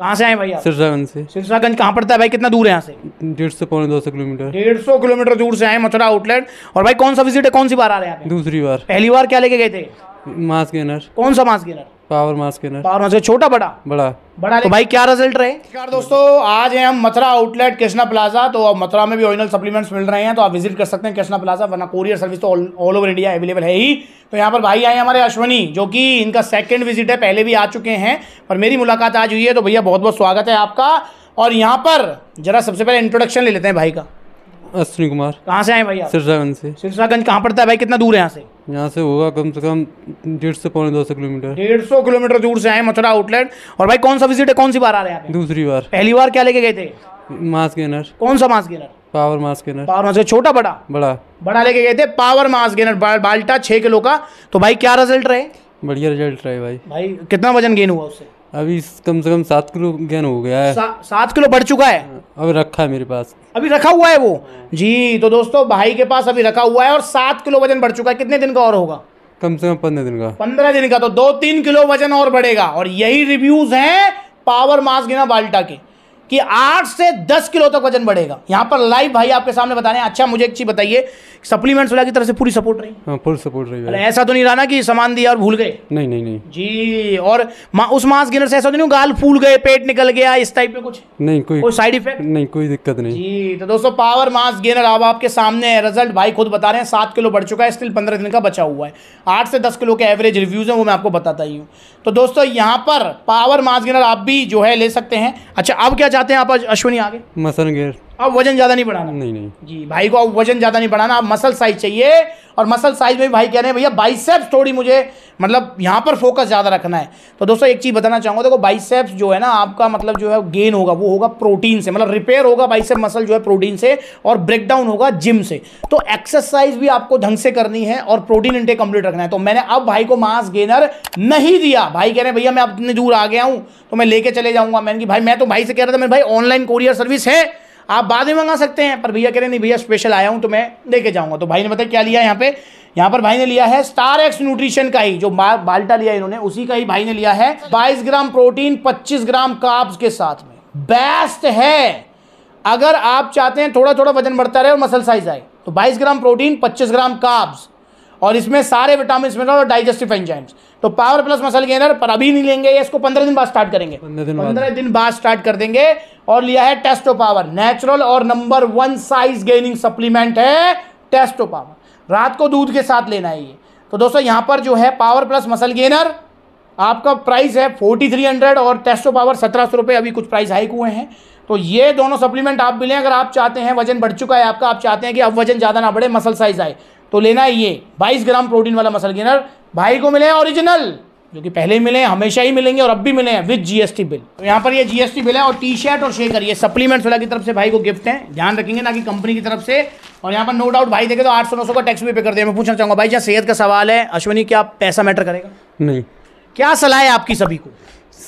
कहाँ से आए भाई सिरसागंज से सिरसागंज कहाँ पड़ता है भाई कितना दूर है यहाँ से डेढ़ सौ पौने दो सौ किलोमीटर डेढ़ सौ किलोमीटर दूर से आए मथुरा आउटलेट और भाई कौन सा विजिट है कौन सी बार आ रहे हैं दूसरी बार पहली बार क्या लेके गए थे मास्क गेनर कौन सा मास्क गेनर पावर मास के पावर मास छोटा बड़ा बड़ा बड़ा तो भाई क्या रिजल्ट रहे नमस्कार दोस्तों आज है हम मथुरा आउटलेट कृष्णा प्लाजा तो अब मथुरा में भी ओरिजिनल सप्लीमेंट्स मिल रहे हैं तो आप विजिट कर सकते हैं कृष्णा प्लाजा वरना कोरियर सर्विस तो ऑल ओवर इंडिया अवेलेबल है ही तो यहाँ पर भाई आए हमारे अश्वनी जो कि इनका सेकेंड विजिट है पहले भी आ चुके हैं पर मेरी मुलाकात आज हुई है तो भैया बहुत बहुत स्वागत है आपका और यहाँ पर जरा सबसे पहले इंट्रोडक्शन ले लेते हैं भाई का अश्विनी कुमार कहाँ से आए भैया सिरसागंज से सिरसागंज कहाँ पड़ता है भाई कितना दूर है यहाँ से यहाँ से होगा कम से कम डेढ़ से पौने दो सौ किलोमीटर डेढ़ सौ किलोमीटर दूर से आए मथुरा आउटलेट और भाई कौन सा विजिट है कौन सी बार आ रहे हैं दूसरी बार पहली बार क्या लेके गए थे मास गेनर कौन सा mass gainer power mass gainer power mass छोटा बड़ा बड़ा बड़ा लेके गए थे पावर मास गेनर बाल्टा छह किलो का तो भाई क्या रिजल्ट रहे बढ़िया रिजल्ट रहे भाई भाई कितना वजन गेन हुआ उससे अभी कम से कम सात किलो गेन हो गया है सा, सात किलो बढ़ चुका है हाँ, अब रखा है मेरे पास अभी रखा हुआ है वो हाँ। जी तो दोस्तों भाई के पास अभी रखा हुआ है और सात किलो वजन बढ़ चुका है कितने दिन का और होगा कम से कम पंद्रह दिन का पंद्रह दिन का तो दो तीन किलो वजन और बढ़ेगा और यही रिव्यूज हैं पावर मास गिना बाल्टा के कि आठ से दस किलो तक वजन बढ़ेगा यहाँ पर लाइव भाई आपके सामने बता रहे हैं अच्छा मुझे एक चीज़ बताइए सप्लीमेंट्स वाला की तरफ से पूरी सपोर्ट रही हाँ, फुल सपोर्ट रही है ऐसा तो नहीं रहा ना कि सामान दिया और भूल गए नहीं नहीं नहीं जी और मा, उस मास गिनर से ऐसा तो नहीं गाल फूल गए पेट निकल गया इस टाइप में कुछ नहीं कोई साइड इफेक्ट नहीं कोई दिक्कत नहीं जी तो दोस्तों पावर मास गेनर अब आपके सामने है रिजल्ट भाई खुद बता रहे हैं सात किलो बढ़ चुका है स्टिल पंद्रह दिन का बचा हुआ है आठ से दस किलो के एवरेज रिव्यूज़ है वो मैं आपको बताता ही हूँ तो दोस्तों यहाँ पर पावर मास गिनर आप भी जो है ले सकते हैं अच्छा अब क्या जाते हैं आप अश्विनी आगे मसन गेर अब वजन ज़्यादा नहीं बढ़ाना नहीं नहीं जी भाई को अब वजन ज़्यादा नहीं बढ़ाना आप मसल साइज चाहिए और मसल साइज में भाई कह रहे हैं भैया बाइसेप्स थोड़ी मुझे मतलब यहाँ पर फोकस ज़्यादा रखना है तो दोस्तों एक चीज़ बताना चाहूँगा देखो बाइसेप्स जो है ना आपका मतलब जो है गेन होगा वो होगा प्रोटीन से मतलब रिपेयर होगा बाइसेप मसल जो है प्रोटीन से और ब्रेकडाउन होगा जिम से तो एक्सरसाइज भी आपको ढंग से करनी है और प्रोटीन इंटेक कंप्लीट रखना है तो मैंने अब भाई को मास गेनर नहीं दिया भाई कह रहे हैं भैया मैं अब इतने दूर आ गया हूँ तो मैं लेके चले जाऊँगा मैंने कि भाई मैं तो भाई से कह रहा था मेरे भाई ऑनलाइन कोरियर सर्विस है आप बाद में मंगा सकते हैं पर भैया कह रहे नहीं भैया स्पेशल आया हूँ तो मैं लेके जाऊँगा तो भाई ने बताया क्या लिया यहाँ पे यहाँ पर भाई ने लिया है स्टार एक्स न्यूट्रिशन का ही जो बाल्टा लिया इन्होंने उसी का ही भाई ने लिया है बाईस ग्राम प्रोटीन पच्चीस ग्राम काब्स के साथ में बेस्ट है अगर आप चाहते हैं थोड़ा थोड़ा वजन बढ़ता रहे और मसल साइज आए तो 22 ग्राम प्रोटीन 25 ग्राम काब्स और इसमें सारे विटामिन मिनरल और डाइजेस्टिव एंजाइम्स तो पावर प्लस मसल गेनर पर अभी नहीं लेंगे ये इसको पंद्रह दिन बाद स्टार्ट करेंगे पंद्रह दिन बाद स्टार्ट कर देंगे और लिया है टेस्टो पावर नेचुरल और number one size gaining supplement है टेस्टो पावर रात को दूध के साथ लेना है ये तो दोस्तों यहाँ पर जो है पावर प्लस मसल गेनर आपका प्राइस है फोर्टी थ्री हंड्रेड और टेस्टो पावर सत्रह सौ रुपये अभी कुछ प्राइस हाइक हुए हैं तो ये दोनों सप्लीमेंट आप मिलें अगर आप चाहते हैं वजन बढ़ चुका है आपका आप चाहते हैं कि अब वजन ज़्यादा ना बढ़े मसल साइज आए तो लेना है ये 22 ग्राम प्रोटीन वाला मसल गेनर भाई को मिले ओरिजिनल जो कि पहले मिले हैं हमेशा ही मिलेंगे और अब भी मिले हैं विद जीएसटी बिल तो यहाँ पर ये जीएसटी बिल है और टी शर्ट और शेकर ये सप्लीमेंट्स वाला की तरफ से भाई को गिफ्ट है ध्यान रखेंगे ना कि कंपनी की तरफ से और यहाँ पर नो डाउट भाई देखे तो आठ सौ नौ सौ का टैक्स भी पे कर दिया मैं पूछना चाहूंगा भाई जहाँ सेहत का सवाल है अश्विनी क्या पैसा मैटर करेगा नहीं क्या सलाह है आपकी सभी को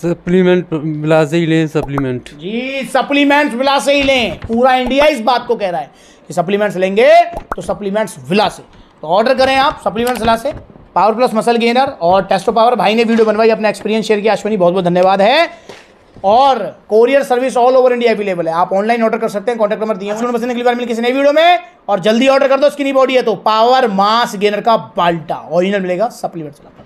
सप्लीमेंट मिला से ही लें सप्लीमेंट जी सप्लीमेंट्स मिला से ही लें पूरा इंडिया इस बात को कह रहा है कि सप्लीमेंट्स लेंगे तो सप्लीमेंट्स विला से तो ऑर्डर करें आप सप्लीमेंट सलाह से पावर प्लस मसल गेनर और टेस्टो पावर भाई ने वीडियो बनवाई अपना एक्सपीरियंस शेयर किया अश्विनी बहुत बहुत धन्यवाद है और courier service all over India available है आप ऑनलाइन ऑर्डर कर सकते हैं कॉन्टैक्ट नंबर दिए अश्विन बसने निकली बार मिल किसी नई वीडियो में और जल्दी ऑर्डर कर दो स्किनी बॉडी है तो पावर मास गेनर का बाल्टा ओरिजिनल मिलेगा सप्लीमेंट सलाह